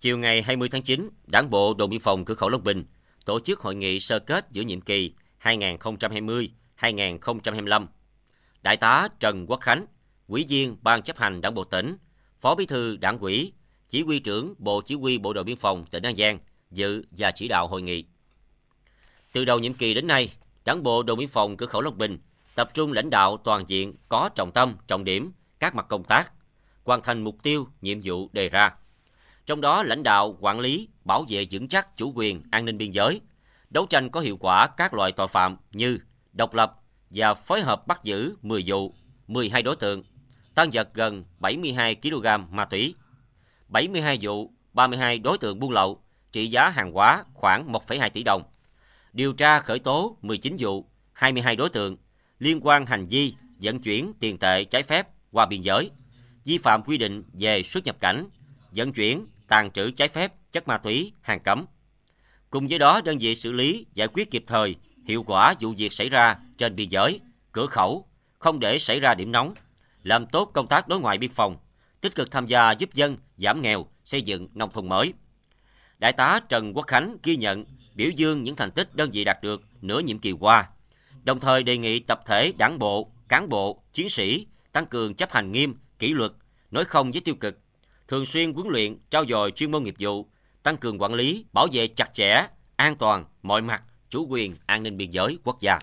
Chiều ngày 20 tháng 9, Đảng bộ Đồn biên phòng cửa khẩu Long Bình tổ chức hội nghị sơ kết giữa nhiệm kỳ 2020-2025. Đại tá Trần Quốc Khánh, Ủy viên Ban chấp hành Đảng bộ tỉnh, Phó Bí thư Đảng ủy, Chỉ huy trưởng Bộ Chỉ huy Bộ đội Biên phòng tỉnh An Giang dự và chỉ đạo hội nghị. Từ đầu nhiệm kỳ đến nay, Đảng bộ Đồn biên phòng cửa khẩu Long Bình tập trung lãnh đạo toàn diện có trọng tâm, trọng điểm các mặt công tác, hoàn thành mục tiêu, nhiệm vụ đề ra trong đó lãnh đạo, quản lý, bảo vệ vững chắc chủ quyền, an ninh biên giới, đấu tranh có hiệu quả các loại tội phạm như độc lập và phối hợp bắt giữ 10 vụ, 12 đối tượng, tăng vật gần 72 kg ma túy, 72 vụ, 32 đối tượng buôn lậu, trị giá hàng hóa khoảng 1,2 tỷ đồng. Điều tra khởi tố 19 vụ, 22 đối tượng liên quan hành vi vận chuyển tiền tệ trái phép qua biên giới, vi phạm quy định về xuất nhập cảnh, vận chuyển, tàn trữ trái phép chất ma túy, hàng cấm. Cùng với đó, đơn vị xử lý, giải quyết kịp thời, hiệu quả vụ việc xảy ra trên biên giới, cửa khẩu, không để xảy ra điểm nóng, làm tốt công tác đối ngoại biên phòng, tích cực tham gia giúp dân giảm nghèo, xây dựng nông thôn mới. Đại tá Trần Quốc Khánh ghi nhận, biểu dương những thành tích đơn vị đạt được nửa nhiệm kỳ qua, đồng thời đề nghị tập thể đảng bộ, cán bộ, chiến sĩ tăng cường chấp hành nghiêm, kỷ luật, nói không với tiêu cực, thường xuyên huấn luyện, trao dồi chuyên môn nghiệp vụ, tăng cường quản lý, bảo vệ chặt chẽ, an toàn mọi mặt chủ quyền an ninh biên giới quốc gia.